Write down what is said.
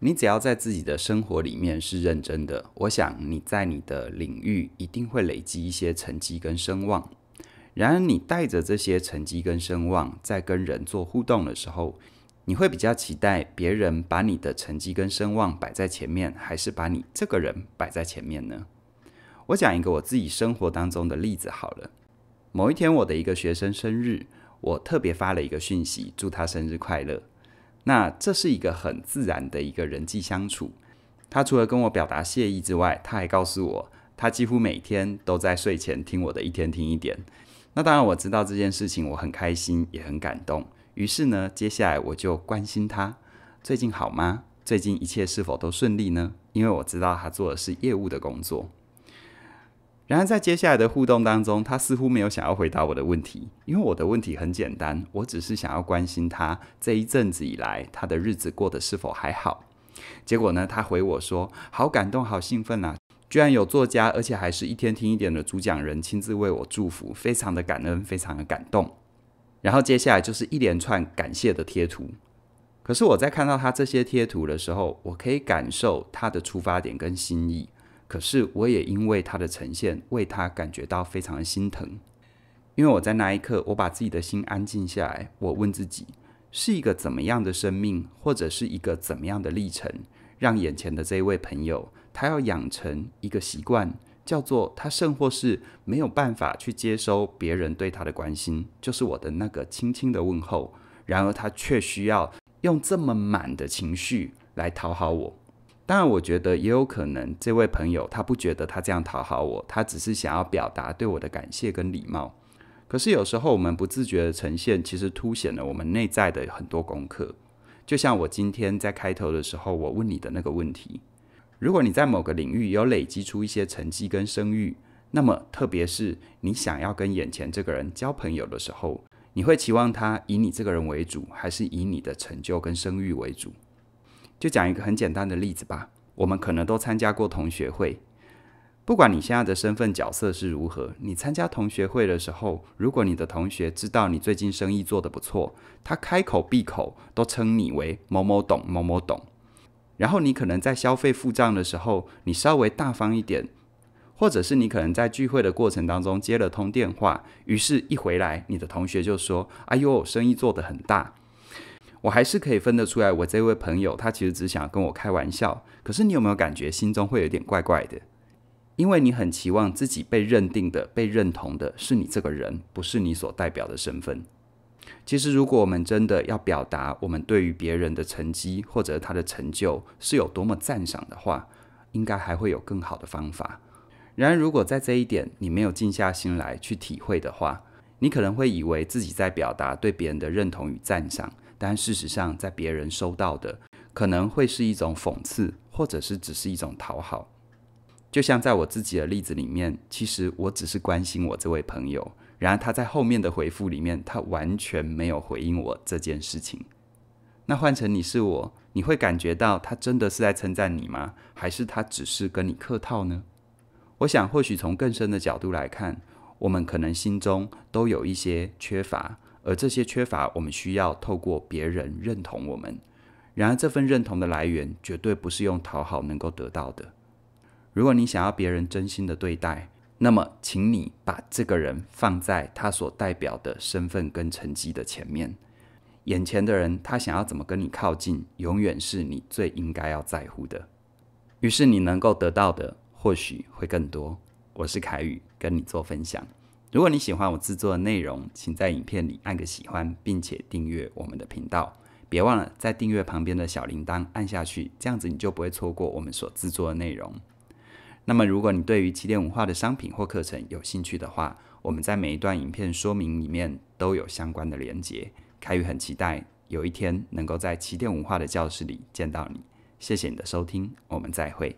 你只要在自己的生活里面是认真的，我想你在你的领域一定会累积一些成绩跟声望。然而，你带着这些成绩跟声望在跟人做互动的时候，你会比较期待别人把你的成绩跟声望摆在前面，还是把你这个人摆在前面呢？我讲一个我自己生活当中的例子好了。某一天我的一个学生生日，我特别发了一个讯息，祝他生日快乐。那这是一个很自然的一个人际相处。他除了跟我表达谢意之外，他还告诉我，他几乎每天都在睡前听我的一天听一点。那当然，我知道这件事情，我很开心，也很感动。于是呢，接下来我就关心他最近好吗？最近一切是否都顺利呢？因为我知道他做的是业务的工作。然而，在接下来的互动当中，他似乎没有想要回答我的问题，因为我的问题很简单，我只是想要关心他这一阵子以来他的日子过得是否还好。结果呢，他回我说：“好感动，好兴奋啊！居然有作家，而且还是一天听一点的主讲人亲自为我祝福，非常的感恩，非常的感动。”然后接下来就是一连串感谢的贴图。可是我在看到他这些贴图的时候，我可以感受他的出发点跟心意。可是，我也因为他的呈现，为他感觉到非常的心疼。因为我在那一刻，我把自己的心安静下来，我问自己，是一个怎么样的生命，或者是一个怎么样的历程，让眼前的这一位朋友，他要养成一个习惯，叫做他甚或是没有办法去接收别人对他的关心，就是我的那个轻轻的问候。然而，他却需要用这么满的情绪来讨好我。当然，我觉得也有可能，这位朋友他不觉得他这样讨好我，他只是想要表达对我的感谢跟礼貌。可是有时候我们不自觉的呈现，其实凸显了我们内在的很多功课。就像我今天在开头的时候，我问你的那个问题：如果你在某个领域有累积出一些成绩跟声誉，那么特别是你想要跟眼前这个人交朋友的时候，你会期望他以你这个人为主，还是以你的成就跟声誉为主？就讲一个很简单的例子吧。我们可能都参加过同学会，不管你现在的身份角色是如何，你参加同学会的时候，如果你的同学知道你最近生意做得不错，他开口闭口都称你为某某董、某某董。然后你可能在消费付账的时候，你稍微大方一点，或者是你可能在聚会的过程当中接了通电话，于是一回来，你的同学就说：“哎呦，生意做得很大。”我还是可以分得出来，我这位朋友他其实只想跟我开玩笑。可是你有没有感觉心中会有点怪怪的？因为你很期望自己被认定的、被认同的是你这个人，不是你所代表的身份。其实，如果我们真的要表达我们对于别人的成绩或者他的成就是有多么赞赏的话，应该还会有更好的方法。然而，如果在这一点你没有静下心来去体会的话，你可能会以为自己在表达对别人的认同与赞赏。但事实上，在别人收到的，可能会是一种讽刺，或者是只是一种讨好。就像在我自己的例子里面，其实我只是关心我这位朋友，然而他在后面的回复里面，他完全没有回应我这件事情。那换成你是我，你会感觉到他真的是在称赞你吗？还是他只是跟你客套呢？我想，或许从更深的角度来看，我们可能心中都有一些缺乏。而这些缺乏，我们需要透过别人认同我们。然而，这份认同的来源绝对不是用讨好能够得到的。如果你想要别人真心的对待，那么，请你把这个人放在他所代表的身份跟成绩的前面。眼前的人，他想要怎么跟你靠近，永远是你最应该要在乎的。于是，你能够得到的或许会更多。我是凯宇，跟你做分享。如果你喜欢我制作的内容，请在影片里按个喜欢，并且订阅我们的频道。别忘了在订阅旁边的小铃铛按下去，这样子你就不会错过我们所制作的内容。那么，如果你对于起点文化的商品或课程有兴趣的话，我们在每一段影片说明里面都有相关的连接。凯宇很期待有一天能够在起点文化的教室里见到你。谢谢你的收听，我们再会。